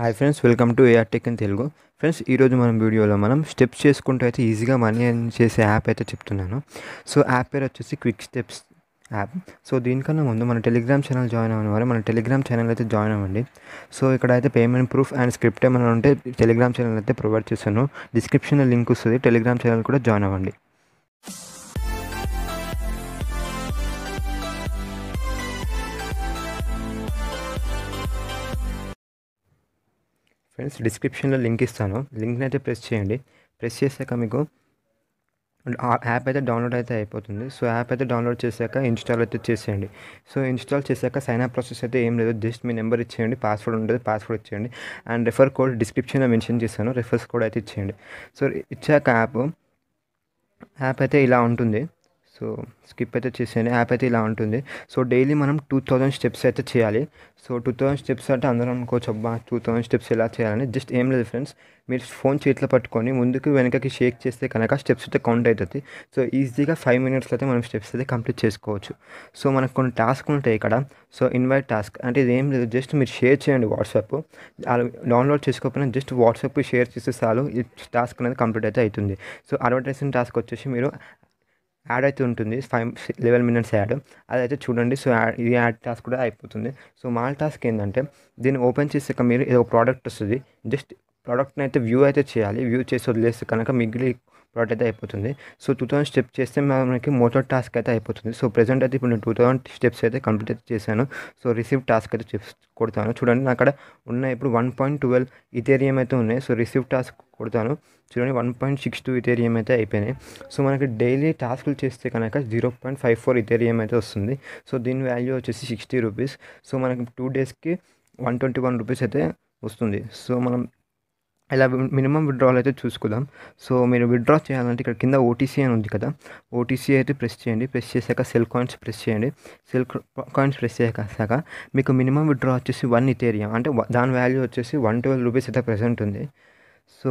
hi friends welcome to AR tech in Telugu friends ఈరోజు మనం వీడియోలో మనం స్టెప్స్ చేసుకుంటూ అయితే ఈజీగా మనీ అని చేసే యాప్ అయితే చెప్తున్నాను సో యాప్ పేరు వచ్చేసి క్విక్ స్టెప్స్ యాప్ సో దీనికన్నా ముందు మన టెలిగ్రామ్ ఛానల్ జాయిన్ అవ్వని వారు మన టెలిగ్రామ్ ఛానల్ అయితే జాయిన్ అవ్వండి సో ఇక్కడ అయితే పేమెంట్ ప్రూఫ్ అండ్ స్క్రిప్ట్ ఏమైనా ఉంటే టెలిగ్రామ్ ఛానల్ అయితే ప్రొవైడ్ చేస్తాను డిస్క్రిప్షన్లో లింక్ వస్తుంది టెలిగ్రామ్ ఛానల్ కూడా జాయిన్ అవ్వండి ఫ్రెండ్స్ డిస్క్రిప్షన్లో లింక్ ఇస్తాను లింక్ని అయితే ప్రెస్ చేయండి ప్రెస్ చేశాక మీకు యాప్ అయితే డౌన్లోడ్ అయితే అయిపోతుంది సో యాప్ అయితే డౌన్లోడ్ చేశాక ఇన్స్టాల్ అయితే చేసేయండి సో ఇన్స్టాల్ చేశాక సైన్అప్ ప్రాసెస్ అయితే ఏం లేదు జస్ట్ మీ నెంబర్ ఇచ్చేయండి పాస్వర్డ్ ఉంటుంది పాస్వర్డ్ ఇచ్చేయండి అండ్ రెఫర్ కోడ్ డిస్క్రిప్షన్లో మెన్షన్ చేశాను రెఫర్స్ కోడ్ అయితే ఇచ్చేయండి సో ఇచ్చాక యాప్ యాప్ అయితే ఇలా ఉంటుంది సో స్కిప్ అయితే చేసేయండి యాప్ అయితే ఇలా ఉంటుంది సో డైలీ మనం టూ థౌజండ్ స్టెప్స్ అయితే చేయాలి సో టూ థౌజండ్ స్టెప్స్ అంటే అందరం అనుకోవచ్చు అబ్బా టూ థౌజండ్ స్టెప్స్ ఎలా చేయాలని జస్ట్ ఏం లేదు ఫ్రెండ్స్ మీరు ఫోన్ చేతిలో పట్టుకొని ముందుకు వెనకకి షేక్ చేస్తే కనుక స్టెప్స్ అయితే కౌంట్ అవుతుంది సో ఈజీగా ఫైవ్ మినిట్స్లో అయితే మనం స్టెప్స్ అయితే కంప్లీట్ చేసుకోవచ్చు సో మనకు కొన్ని టాస్క్ ఉంటాయి ఇక్కడ సో ఇన్వైట్ టాస్క్ అంటే ఇది ఏం లేదు జస్ట్ మీరు షేర్ చేయండి వాట్సాప్ డౌన్లోడ్ చేసుకోకపోయినా జస్ట్ వాట్సాప్ షేర్ చేస్తే చాలు ఈ టాస్క్ అనేది కంప్లీట్ అయితే అవుతుంది సో అడ్వర్టైజింగ్ టాస్క్ వచ్చేసి మీరు యాడ్ అయితే ఉంటుంది ఫైవ్ లెవెన్ మినిట్స్ యాడ్ అదైతే చూడండి సో యాడ్ ఇది యాడ్ టాస్క్ కూడా అయిపోతుంది సో మా టాస్క్ ఏంటంటే దీన్ని ఓపెన్ చేసాక మీరు ఏదో ప్రోడక్ట్ వస్తుంది జస్ట్ ప్రోడక్ట్ని అయితే వ్యూ అయితే చేయాలి వ్యూ చేసి వదిలేస్తే కనుక మిగిలి ప్రోడక్ట్ అయితే అయిపోతుంది సో టూ థౌసండ్ స్టెప్స్ చేస్తే మనకి మోటో టాస్క్ అయితే అయిపోతుంది సో ప్రెజెంట్ అయితే ఇప్పుడు నేను టూ థౌసండ్ స్టెప్స్ అయితే కంప్లీట్ అయితే చేశాను సో రిసీవ్ టాస్క్ అయితే కొడతాను చూడండి నా అక్కడ ఉన్న ఇప్పుడు వన్ పాయింట్ ట్వెల్వ్ ఇథేరియం అయితే ఉన్నాయి సో రిసీవ్ టాస్క్ కొడతాను చూడండి one point six two Ethereum అయితే అయిపోయినాయి సో మనకి డైలీ టాస్క్లు చేస్తే కనుక zero point five four Ethereum అయితే వస్తుంది సో దీని వాల్యూ వచ్చేసి సిక్స్టీ రూపీస్ సో మనకి టూ డేస్కి వన్ ట్వంటీ వన్ రూపీస్ అయితే వస్తుంది సో మనం ఇలా మినిమం విత్డ్రాల్ అయితే చూసుకుందాం సో మీరు విత్డ్రా చేయాలంటే ఇక్కడ కింద ఓటీసీ అని ఉంది కదా ఓటీసీ అయితే ప్రెస్ చేయండి ప్రెస్ చేశాక సెల్ కాయిన్స్ ప్రెస్ చేయండి సెల్ కాయిన్స్ ప్రెస్ చేశాక మీకు మినిమం విత్డ్రా వచ్చేసి వన్ ఇథేరియం అంటే దాని వాల్యూ వచ్చేసి వన్ ట్వెల్వ్ రూపీస్ అయితే ప్రెసెంట్ ఉంది సో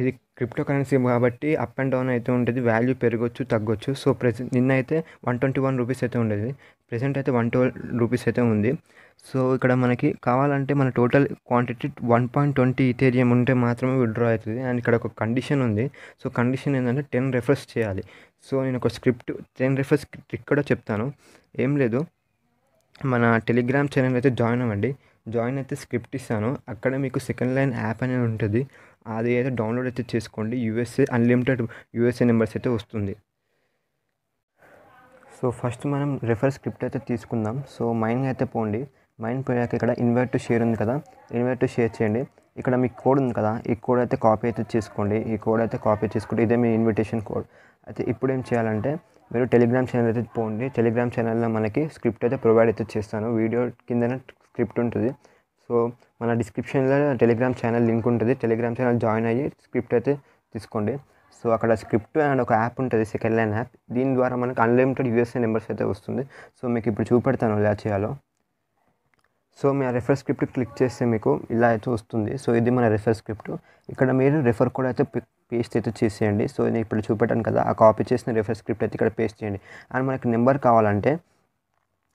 ఇది క్రిప్టో కరెన్సీ కాబట్టి అప్ అండ్ డౌన్ అయితే ఉంటుంది వాల్యూ పెరగచ్చు తగ్గొచ్చు సో ప్రెసెంట్ నిన్న అయితే వన్ ట్వంటీ వన్ రూపీస్ అయితే ఉండేది ప్రెసెంట్ అయితే వన్ ట్వెల్వ్ రూపీస్ అయితే ఉంది సో ఇక్కడ మనకి కావాలంటే మన total quantity one point twenty Ethereum ఉంటే మాత్రమే విత్డ్రా అవుతుంది అండ్ ఇక్కడ ఒక కండిషన్ ఉంది సో కండిషన్ ఏంటంటే టెన్ రెఫర్స్ చేయాలి సో నేను ఒక స్క్రిప్ట్ టెన్ రెఫర్స్ ట్రిక్ కూడా చెప్తాను ఏం లేదు మన టెలిగ్రామ్ ఛానల్ అయితే జాయిన్ అవ్వండి జాయిన్ అయితే స్క్రిప్ట్ ఇస్తాను అక్కడ మీకు సెకండ్ లైన్ యాప్ అనేది ఉంటుంది అది అయితే డౌన్లోడ్ అయితే చేసుకోండి యూఎస్ఏ అన్లిమిటెడ్ యూఎస్ఏ నెంబర్స్ అయితే వస్తుంది సో ఫస్ట్ మనం రెఫర్ స్క్రిప్ట్ అయితే తీసుకుందాం సో మైన్ అయితే పోండి మైన్ పోయాక ఇక్కడ ఇన్వైట్ టు షేర్ ఉంది కదా ఇన్వైట్ టు షేర్ చేయండి ఇక్కడ మీ కోడ్ ఉంది కదా ఈ కోడ్ అయితే కాపీ అయితే చేసుకోండి ఈ కోడ్ అయితే కాపీ చేసుకుంటే ఇదే మీ ఇన్విటేషన్ కోడ్ అయితే ఇప్పుడు ఏం చేయాలంటే మీరు టెలిగ్రామ్ ఛానల్ అయితే పోండి టెలిగ్రామ్ ఛానల్లో మనకి స్క్రిప్ట్ అయితే ప్రొవైడ్ అయితే చేస్తాను వీడియో కిందనే స్క్రిప్ట్ ఉంటుంది సో మన డిస్క్రిప్షన్లో టెలిగ్రామ్ ఛానల్ లింక్ ఉంటుంది టెలిగ్రామ్ ఛానల్ జాయిన్ అయ్యి స్క్రిప్ట్ అయితే తీసుకోండి సో అక్కడ స్క్రిప్ట్ అండ్ ఒక యాప్ ఉంటుంది సెకండ్ లైన్ యాప్ దీని ద్వారా మనకు అన్లిమిటెడ్ యూఎస్ఏ నెంబర్స్ అయితే వస్తుంది సో మీకు ఇప్పుడు చూపెడతాను ఎలా చేయాలో సో మీ రెఫర్ స్క్రిప్ట్ క్లిక్ చేస్తే మీకు ఇలా అయితే వస్తుంది సో ఇది మన రెఫర్ స్క్రిప్ట్ ఇక్కడ మీరు రెఫర్ కూడా అయితే పేస్ట్ అయితే చేసేయండి సో నేను ఇప్పుడు చూపెట్టాను కదా ఆ కాపీ చేసిన రెఫర్ స్క్రిప్ట్ అయితే ఇక్కడ పేస్ట్ చేయండి అండ్ మనకి నెంబర్ కావాలంటే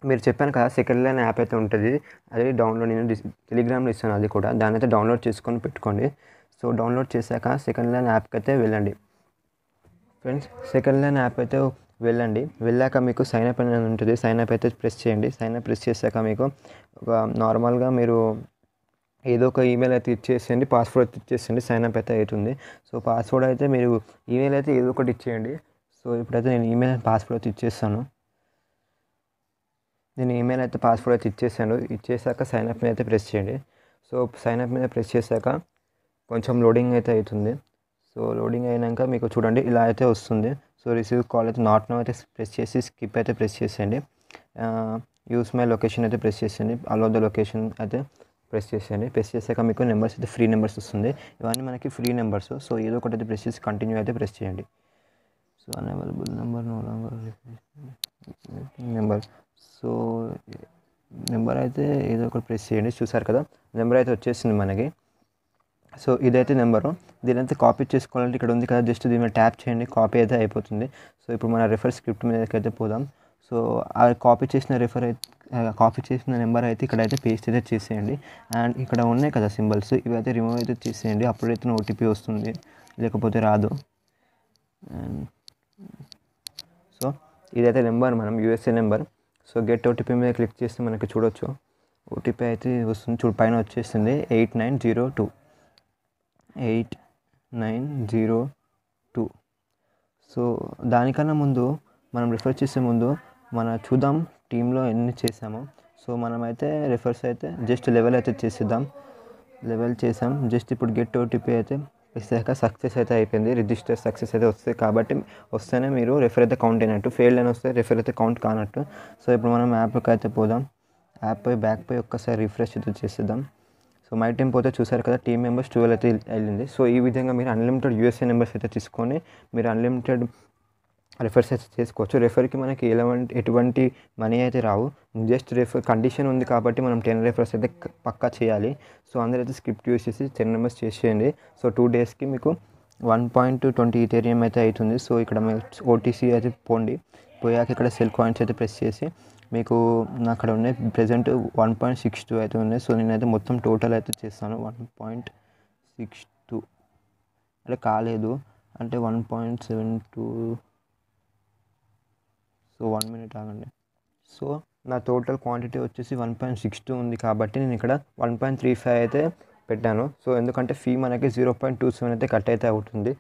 మీరు చెప్పాను కదా సెకండ్ లైన్ యాప్ అయితే ఉంటుంది అది డౌన్లోడ్ నేను టెలిగ్రామ్లో ఇస్తాను అది కూడా దాని అయితే డౌన్లోడ్ చేసుకొని పెట్టుకోండి సో డౌన్లోడ్ చేశాక సెకండ్ లైన్ యాప్కి అయితే వెళ్ళండి ఫ్రెండ్స్ సెకండ్ లైన్ యాప్ అయితే వెళ్ళండి వెళ్ళాక మీకు సైన్ అప్ అనేది ఉంటుంది సైన్ అప్ అయితే ప్రెస్ చేయండి సైన్ అప్ ప్రెస్ చేశాక మీకు ఒక నార్మల్గా మీరు ఏదో ఒక ఈమెయిల్ అయితే ఇచ్చేసేయండి పాస్వర్డ్ అయితే ఇచ్చేసేయండి సైన్ అప్ అయితే అవుతుంది సో పాస్వర్డ్ అయితే మీరు ఈమెయిల్ అయితే ఏదో ఒకటి ఇచ్చేయండి సో ఇప్పుడైతే నేను ఈమెయిల్ పాస్వర్డ్ అయితే ఇచ్చేస్తాను నేను ఈమెయిల్ అయితే పాస్వర్డ్ అయితే ఇచ్చేసాను ఇచ్చేసాక సైన్ అప్ మీద అయితే ప్రెస్ చేయండి సో సైన్ అప్ మీద ప్రెస్ చేశాక కొంచెం లోడింగ్ అయితే అవుతుంది సో లోడింగ్ అయినాక మీకు చూడండి ఇలా అయితే వస్తుంది సో రిసీవ్ కాల్ అయితే నాట్ నో అయితే ప్రెస్ చేసి స్కిప్ అయితే ప్రెస్ చేసేయండి యూస్ మై లొకేషన్ అయితే ప్రెస్ చేసేయండి అలో ద లొకేషన్ అయితే ప్రెస్ చేసేయండి ప్రెస్ చేశాక మీకు నెంబర్స్ అయితే ఫ్రీ నెంబర్స్ వస్తుంది ఇవన్నీ మనకి ఫ్రీ నెంబర్స్ సో ఏదో ఒకటి అయితే ప్రెస్ చేసి కంటిన్యూ అయితే ప్రెస్ చేయండి so available number no number so number అయితే ఏదో ఒకటి ప్రెస్ చేయండి చూసారు కదా నెంబర్ అయితే వచ్చేసింది మనకి సో ఇదైతే నెంబరు దీని అయితే కాపీ చేసుకోవాలంటే ఇక్కడ ఉంది కదా జస్ట్ దీని మీద ట్యాప్ చేయండి కాపీ అయితే అయిపోతుంది సో ఇప్పుడు మన రిఫర్ స్క్రిప్ట్ మీదకైతే పోదాం సో ఆ కాపీ చేసిన రిఫర్ అయితే కాపీ చేసిన నెంబర్ అయితే ఇక్కడైతే పేస్ట్ అయితే చేసేయండి అండ్ ఇక్కడ ఉన్నాయి కదా సింబల్స్ ఇవైతే రిమూవ్ అయితే చేసేయండి అప్పుడైతే ఓటీపీ వస్తుంది లేకపోతే రాదు అండ్ సో ఇదైతే నెంబర్ మనం USA number so get OTP మీద క్లిక్ చేస్తే మనకి చూడొచ్చు ఓటీపీ అయితే వస్తుంది చూడు పైన వచ్చేస్తుంది eight nine zero two eight nine zero two so దానికన్నా ముందు మనం రిఫర్ చేసే ముందు మన చూద్దాం టీంలో ఎన్ని చేసాము సో మనమైతే రిఫర్స్ అయితే జస్ట్ లెవెల్ అయితే చేసేద్దాం లెవెల్ చేసాం జస్ట్ ఇప్పుడు గెట్ ఓటీపీ అయితే ఇస్తాక సక్సెస్ అయితే అయిపోయింది రిజిస్టర్ సక్సెస్ అయితే వస్తుంది కాబట్టి వస్తేనే మీరు రెఫర్ అయితే కౌంట్ అయినట్టు ఫెయిల్ అయినా వస్తే రెఫర్ అయితే కౌంట్ కానట్టు సో ఇప్పుడు మనం యాప్కి అయితే పోదాం యాప్ పోయి బ్యాక్ పోయి ఒక్కసారి రిఫ్రెష్ అయితే చేసేద్దాం సో మై టీం పోతే చూసారు కదా టీం మెంబర్స్ ట్వెల్వ్ అయితే వెళ్ళింది సో ఈ విధంగా మీరు అన్లిమిటెడ్ యూఎస్ఏ నెంబర్స్ అయితే తీసుకొని మీరు అన్లిమిటెడ్ రిఫర్స్ అయితే చేసుకోవచ్చు రెఫర్కి మనకి ఎలాంటి ఎటువంటి మనీ అయితే రావు జస్ట్ రెఫర్ కండిషన్ ఉంది కాబట్టి మనం టెన్ రెఫర్స్ అయితే పక్కా చేయాలి సో అందరైతే స్క్రిప్ట్ యూస్ చేసి టెన్ మెంబర్స్ చేసేయండి సో టూ డేస్కి మీకు వన్ పాయింట్ ట్వంటీ ఇథేరియం అయితే అవుతుంది సో ఇక్కడ మీకు ఓటీసీ అయితే పోండి పోయాక ఇక్కడ సెల్ కాయిన్స్ అయితే ప్రెస్ చేసి మీకు అక్కడ ఉన్నాయి present one point six two అయితే ఉన్నాయి సో నేనైతే మొత్తం టోటల్ అయితే చేస్తాను వన్ పాయింట్ సిక్స్ టూ అంటే కాలేదు అంటే one point seven two so one minute ఆగండి సో నా టోటల్ క్వాంటిటీ వచ్చేసి వన్ పాయింట్ సిక్స్ టూ ఉంది కాబట్టి నేను ఇక్కడ వన్ పాయింట్ త్రీ ఫైవ్ అయితే పెట్టాను సో ఎందుకంటే ఫీ మనకి జీరో పాయింట్ టూ సెవెన్ అయితే కట్ అయితే అవుతుంది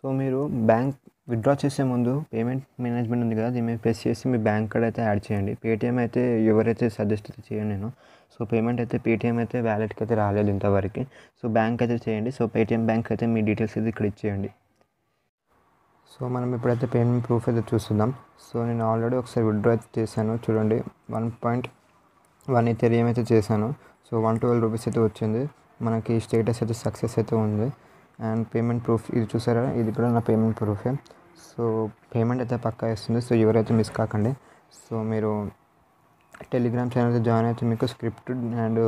సో మీరు బ్యాంక్ విత్డ్రా చేసే ముందు పేమెంట్ మేనేజ్మెంట్ ఉంది కదా దీని మీద ప్రెస్ చేసి మీ బ్యాంక్ కార్డ్ అయితే యాడ్ చేయండి పేటీఎం అయితే ఎవరైతే సజెస్ట్ అయితే చేయండి నేను సో పేమెంట్ అయితే పేటీఎం అయితే వ్యాలెట్కి అయితే రాలేదు ఇంతవరకు సో బ్యాంక్ అయితే చేయండి సో పేటీఎం బ్యాంక్ అయితే మీ డీటెయిల్స్ అయితే ఇక్కడ ఇచ్చేయండి సో మనం ఇప్పుడైతే పేమెంట్ ప్రూఫ్ అయితే చూస్తున్నాం సో నేను ఆల్రెడీ ఒకసారి విత్డ్రా అయితే చేశాను చూడండి వన్ పాయింట్ వన్ ఇథెరియం అయితే చేశాను సో వన్ ట్వెల్వ్ రూపీస్ అయితే వచ్చింది మనకి స్టేటస్ అయితే సక్సెస్ అయితే ఉంది అండ్ పేమెంట్ ప్రూఫ్ ఇది చూసారా ఇది కూడా నా పేమెంట్ ప్రూఫే సో పేమెంట్ అయితే పక్కా ఇస్తుంది సో ఎవరైతే మిస్ కాకండి సో మీరు టెలిగ్రామ్ ఛానల్ అయితే జాయిన్ అయితే మీకు script and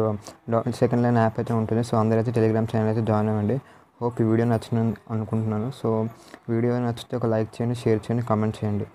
second line app అయితే ఉంటుంది సో అందరైతే టెలిగ్రామ్ ఛానల్ అయితే జాయిన్ అవ్వండి హోప్ ఈ వీడియో నచ్చింది అనుకుంటున్నాను సో వీడియో నచ్చితే ఒక లైక్ చేయండి షేర్ చేయండి కామెంట్ చేయండి